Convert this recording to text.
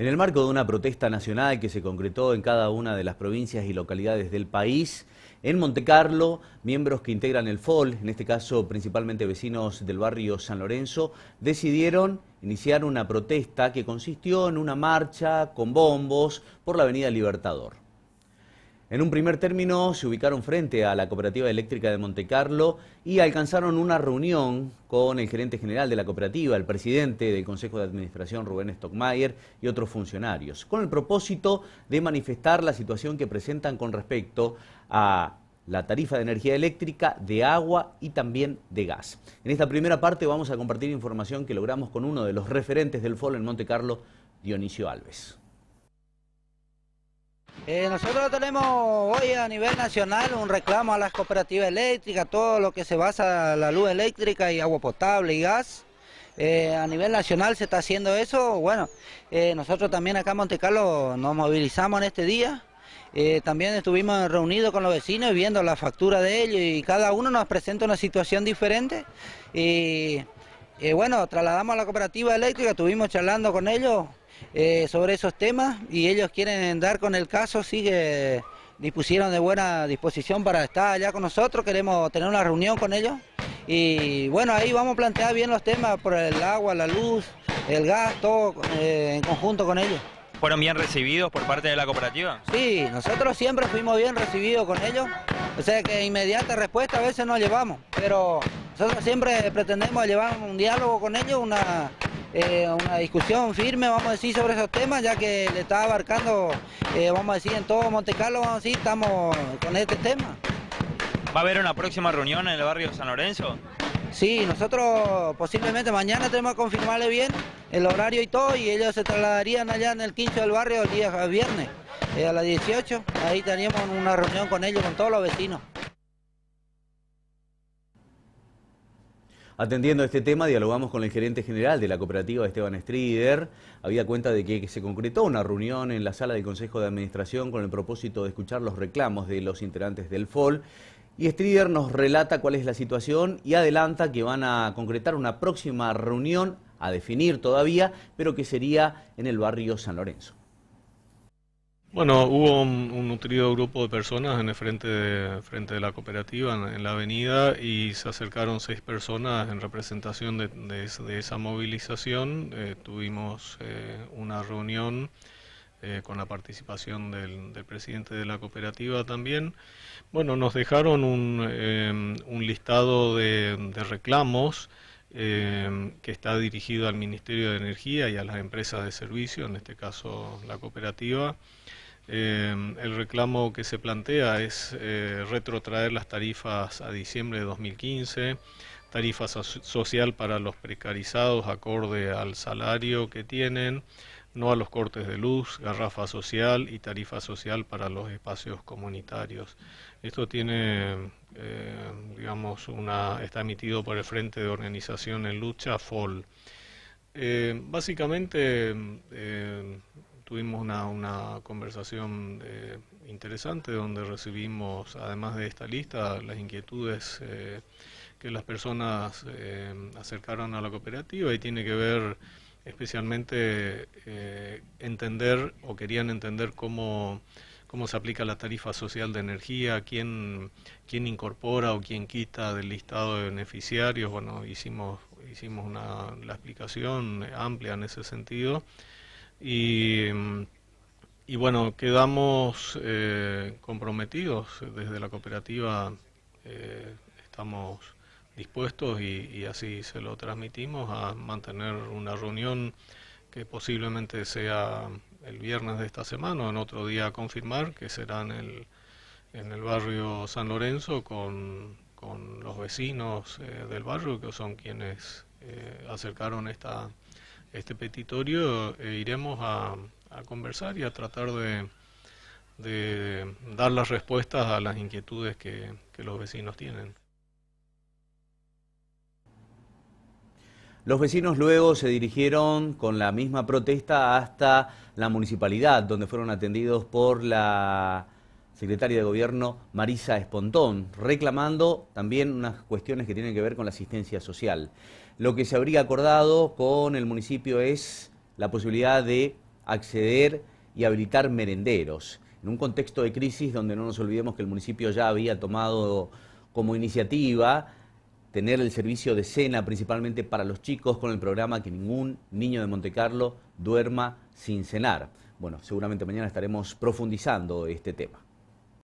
En el marco de una protesta nacional que se concretó en cada una de las provincias y localidades del país, en Montecarlo, miembros que integran el FOL, en este caso principalmente vecinos del barrio San Lorenzo, decidieron iniciar una protesta que consistió en una marcha con bombos por la Avenida Libertador. En un primer término se ubicaron frente a la Cooperativa Eléctrica de Monte Carlo y alcanzaron una reunión con el gerente general de la cooperativa, el presidente del Consejo de Administración, Rubén Stockmayer, y otros funcionarios, con el propósito de manifestar la situación que presentan con respecto a la tarifa de energía eléctrica, de agua y también de gas. En esta primera parte vamos a compartir información que logramos con uno de los referentes del FOL en Monte Carlo, Dionisio Alves. Eh, nosotros tenemos hoy a nivel nacional un reclamo a las cooperativas eléctricas, todo lo que se basa en la luz eléctrica y agua potable y gas. Eh, a nivel nacional se está haciendo eso, bueno, eh, nosotros también acá en Monte Carlo nos movilizamos en este día, también estuvimos reunidos con los vecinos viendo la factura de ellos y cada uno nos presenta una situación diferente. Y bueno, trasladamos a la cooperativa eléctrica, estuvimos charlando con ellos eh, sobre esos temas y ellos quieren dar con el caso, sí que dispusieron de buena disposición para estar allá con nosotros, queremos tener una reunión con ellos y bueno, ahí vamos a plantear bien los temas por el agua, la luz, el gas, todo eh, en conjunto con ellos. ¿Fueron bien recibidos por parte de la cooperativa? Sí, nosotros siempre fuimos bien recibidos con ellos, o sea que inmediata respuesta a veces no llevamos, pero nosotros siempre pretendemos llevar un diálogo con ellos, una eh, una discusión firme, vamos a decir, sobre esos temas, ya que le está abarcando, eh, vamos a decir, en todo Monte Carlo, vamos a decir, estamos con este tema. ¿Va a haber una próxima reunión en el barrio San Lorenzo? Sí, nosotros posiblemente mañana tenemos que confirmarle bien el horario y todo, y ellos se trasladarían allá en el quincho del barrio el día viernes, eh, a las 18, ahí teníamos una reunión con ellos, con todos los vecinos. Atendiendo a este tema, dialogamos con el gerente general de la cooperativa Esteban Strider. Había cuenta de que se concretó una reunión en la sala del Consejo de Administración con el propósito de escuchar los reclamos de los integrantes del FOL. Y Strider nos relata cuál es la situación y adelanta que van a concretar una próxima reunión a definir todavía, pero que sería en el barrio San Lorenzo. Bueno, hubo un, nutrido grupo de personas en el frente de, frente de la cooperativa, en, la avenida, y se acercaron seis personas en representación de, esa movilización. Eh, tuvimos eh, una reunión eh, con la participación del, presidente de la cooperativa también. Bueno, nos dejaron un, un listado de reclamos. Em, que está dirigido al Ministerio de Energía y a las empresas de servicio, en este caso la cooperativa. Em, el reclamo que se plantea es eh, retrotraer las tarifas a diciembre de 2015, tarifa social para los precarizados acorde al salario que tienen, no a los cortes de luz, garrafa social y tarifa social para los espacios comunitarios. Esto tiene, eh, digamos, una, está emitido por el Frente de Organización en Lucha, FOL. Eh, básicamente eh, tuvimos una, una conversación interesante donde recibimos, además de esta lista, las inquietudes que las personas acercaron a la cooperativa y tiene que ver especialmente eh, entender o querían entender cómo, cómo se aplica la tarifa social de energía, quién, quién incorpora o quién quita del listado de beneficiarios. Bueno, hicimos, hicimos una, la explicación amplia en ese sentido. Y, y bueno, quedamos eh, comprometidos desde la cooperativa, eh, estamos dispuestos y, así se lo transmitimos a mantener una reunión que posiblemente sea el viernes de esta semana o en otro día confirmar, que será en el, barrio San Lorenzo con, los vecinos eh, del barrio, que son quienes eh, acercaron esta, este petitorio, e iremos a, conversar y a tratar de, de, dar las respuestas a las inquietudes que los vecinos tienen. Los vecinos luego se dirigieron con la misma protesta hasta la municipalidad, donde fueron atendidos por la secretaria de Gobierno Marisa Espontón, reclamando también unas cuestiones que tienen que ver con la asistencia social. Lo que se habría acordado con el municipio es la posibilidad de acceder y habilitar merenderos. En un contexto de crisis donde no nos olvidemos que el municipio ya había tomado como iniciativa tener el servicio de cena principalmente para los chicos con el programa que ningún niño de Montecarlo duerma sin cenar. Bueno, seguramente mañana estaremos profundizando este tema.